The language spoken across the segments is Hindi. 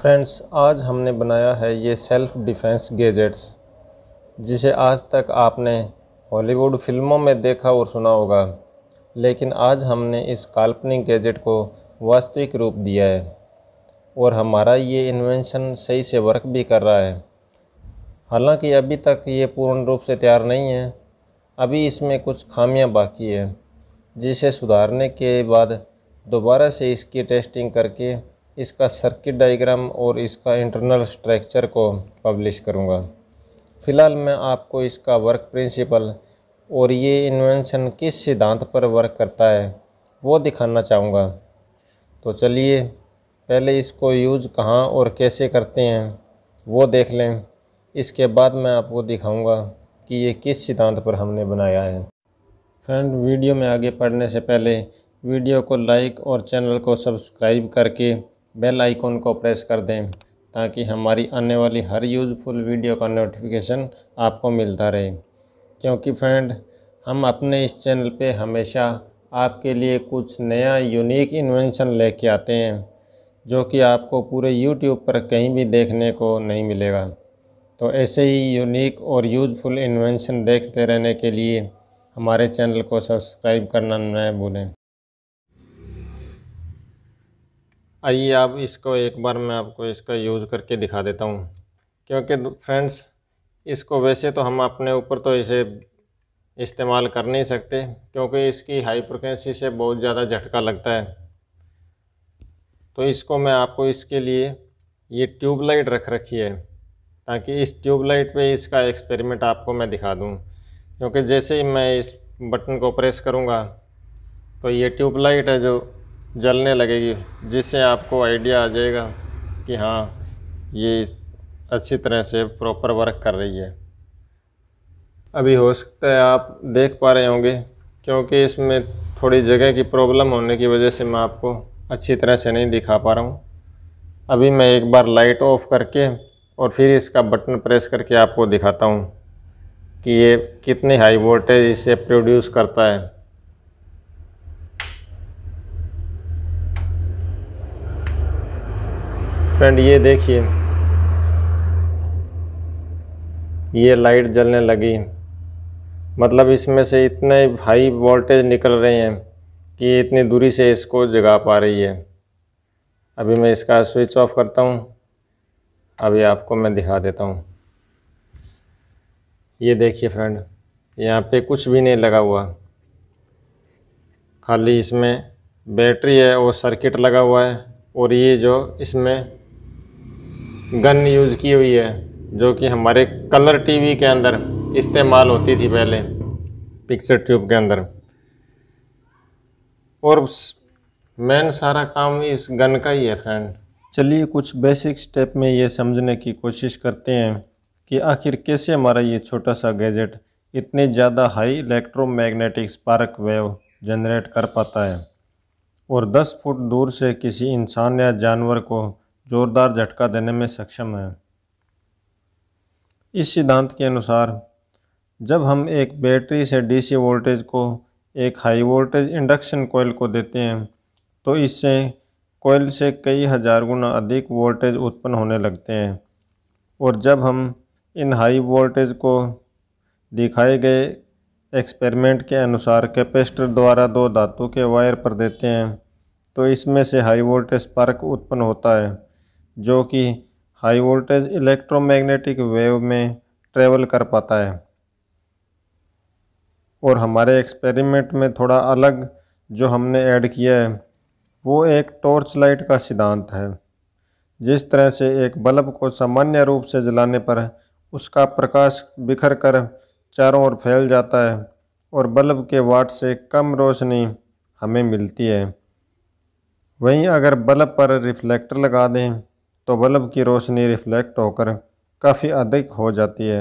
फ्रेंड्स आज हमने बनाया है ये सेल्फ़ डिफेंस गैजेट्स जिसे आज तक आपने हॉलीवुड फिल्मों में देखा और सुना होगा लेकिन आज हमने इस काल्पनिक गैजेट को वास्तविक रूप दिया है और हमारा ये इन्वेंशन सही से वर्क भी कर रहा है हालांकि अभी तक ये पूर्ण रूप से तैयार नहीं है अभी इसमें कुछ खामियां बाकी है जिसे सुधारने के बाद दोबारा से इसकी टेस्टिंग करके इसका सर्किट डायग्राम और इसका इंटरनल स्ट्रक्चर को पब्लिश करूँगा फ़िलहाल मैं आपको इसका वर्क प्रिंसिपल और ये इन्वेंशन किस सिद्धांत पर वर्क करता है वो दिखाना चाहूँगा तो चलिए पहले इसको यूज कहाँ और कैसे करते हैं वो देख लें इसके बाद मैं आपको दिखाऊंगा कि ये किस सिद्धांत पर हमने बनाया है फ्रेंड वीडियो में आगे पढ़ने से पहले वीडियो को लाइक और चैनल को सब्सक्राइब करके बेल आइकॉन को प्रेस कर दें ताकि हमारी आने वाली हर यूज़फुल वीडियो का नोटिफिकेशन आपको मिलता रहे क्योंकि फ्रेंड हम अपने इस चैनल पे हमेशा आपके लिए कुछ नया यूनिक इन्वेंशन लेके आते हैं जो कि आपको पूरे यूट्यूब पर कहीं भी देखने को नहीं मिलेगा तो ऐसे ही यूनिक और यूज़फुल इन्वेंशन देखते रहने के लिए हमारे चैनल को सब्सक्राइब करना न भूलें आइए आप इसको एक बार मैं आपको इसका यूज़ करके दिखा देता हूँ क्योंकि फ्रेंड्स इसको वैसे तो हम अपने ऊपर तो इसे इस्तेमाल कर नहीं सकते क्योंकि इसकी हाई फ्रिक्वेंसी से बहुत ज़्यादा झटका लगता है तो इसको मैं आपको इसके लिए ये ट्यूबलाइट रख रखी है ताकि इस ट्यूबलाइट पे इसका एक्सपेरिमेंट आपको मैं दिखा दूँ क्योंकि जैसे ही मैं इस बटन को प्रेस करूँगा तो ये ट्यूबलाइट है जो जलने लगेगी जिससे आपको आइडिया आ जाएगा कि हाँ ये अच्छी तरह से प्रॉपर वर्क कर रही है अभी हो सकता है आप देख पा रहे होंगे क्योंकि इसमें थोड़ी जगह की प्रॉब्लम होने की वजह से मैं आपको अच्छी तरह से नहीं दिखा पा रहा हूँ अभी मैं एक बार लाइट ऑफ करके और फिर इसका बटन प्रेस करके आपको दिखाता हूँ कि ये कितनी हाई वोल्टेज इसे प्रोड्यूस करता है फ्रेंड ये देखिए ये लाइट जलने लगी मतलब इसमें से इतने हाई वोल्टेज निकल रहे हैं कि इतनी दूरी से इसको जगा पा रही है अभी मैं इसका स्विच ऑफ करता हूँ अभी आपको मैं दिखा देता हूँ ये देखिए फ्रेंड यहाँ पे कुछ भी नहीं लगा हुआ खाली इसमें बैटरी है और सर्किट लगा हुआ है और ये जो इसमें गन यूज़ की हुई है जो कि हमारे कलर टीवी के अंदर इस्तेमाल होती थी पहले पिक्चर ट्यूब के अंदर और मेन सारा काम इस गन का ही है फ्रेंड चलिए कुछ बेसिक स्टेप में ये समझने की कोशिश करते हैं कि आखिर कैसे हमारा ये छोटा सा गैजेट इतने ज़्यादा high electromagnetic spark wave generate कर पाता है और 10 फुट दूर से किसी इंसान या जानवर को जोरदार झटका देने में सक्षम है इस सिद्धांत के अनुसार जब हम एक बैटरी से डीसी वोल्टेज को एक हाई वोल्टेज इंडक्शन कोयल को देते हैं तो इससे कोयल से कई हज़ार गुना अधिक वोल्टेज उत्पन्न होने लगते हैं और जब हम इन हाई वोल्टेज को दिखाए गए एक्सपेरिमेंट के अनुसार कैपेसिटर द्वारा दो धातु के वायर पर देते हैं तो इसमें से हाई वोल्टेज स्पार्क उत्पन्न होता है जो कि हाई वोल्टेज इलेक्ट्रोमैग्नेटिक वेव में ट्रेवल कर पाता है और हमारे एक्सपेरिमेंट में थोड़ा अलग जो हमने ऐड किया है वो एक टॉर्च लाइट का सिद्धांत है जिस तरह से एक बल्ब को सामान्य रूप से जलाने पर उसका प्रकाश बिखर कर चारों ओर फैल जाता है और बल्ब के वाट से कम रोशनी हमें मिलती है वहीं अगर बल्ब पर रिफ्लेक्टर लगा दें तो बल्ब की रोशनी रिफ्लेक्ट होकर काफ़ी अधिक हो जाती है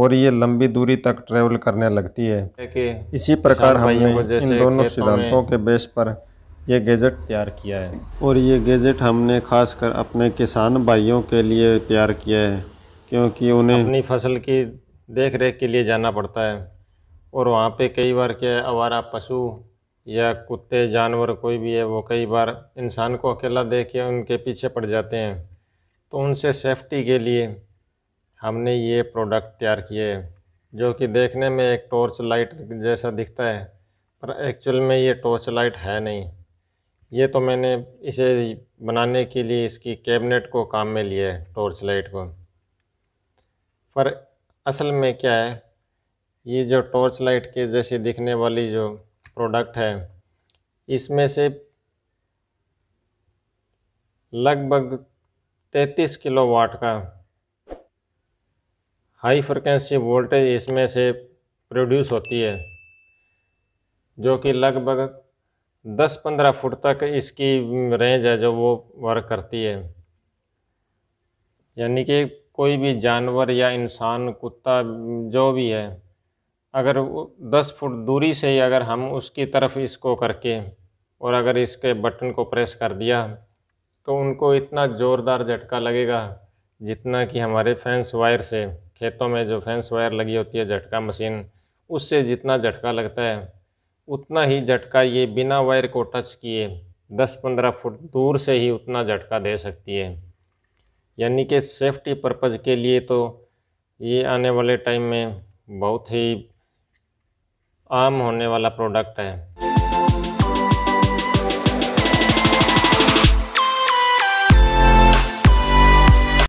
और ये लंबी दूरी तक ट्रेवल करने लगती है इसी प्रकार हमने इन दोनों सिद्धांतों के बेस पर यह गैजेट तैयार किया है और ये गैजेट हमने खासकर अपने किसान भाइयों के लिए तैयार किया है क्योंकि उन्हें अपनी फसल की देख रेख के लिए जाना पड़ता है और वहाँ पे कई बार के आवारा पशु या कुत्ते जानवर कोई भी है वो कई बार इंसान को अकेला देख के उनके पीछे पड़ जाते हैं तो उनसे सेफ्टी के लिए हमने ये प्रोडक्ट तैयार किए है जो कि देखने में एक टॉर्च लाइट जैसा दिखता है पर एक्चुअल में ये टॉर्च लाइट है नहीं ये तो मैंने इसे बनाने के लिए इसकी कैबिनेट को काम में लिया है टॉर्च लाइट को पर असल में क्या है ये जो टॉर्च लाइट के जैसी दिखने वाली जो प्रोडक्ट है इसमें से लगभग 33 किलोवाट का हाई फ्रिक्वेंसी वोल्टेज इसमें से प्रोड्यूस होती है जो कि लगभग 10-15 फुट तक इसकी रेंज है जो वो वर्क करती है यानी कि कोई भी जानवर या इंसान कुत्ता जो भी है अगर दस फुट दूरी से ही अगर हम उसकी तरफ इसको करके और अगर इसके बटन को प्रेस कर दिया तो उनको इतना ज़ोरदार झटका लगेगा जितना कि हमारे फैंस वायर से खेतों में जो फैंस वायर लगी होती है झटका मशीन उससे जितना झटका लगता है उतना ही झटका ये बिना वायर को टच किए 10-15 फुट दूर से ही उतना झटका दे सकती है यानी कि सेफ्टी पर्पज़ के लिए तो ये आने वाले टाइम में बहुत ही आम होने वाला प्रोडक्ट है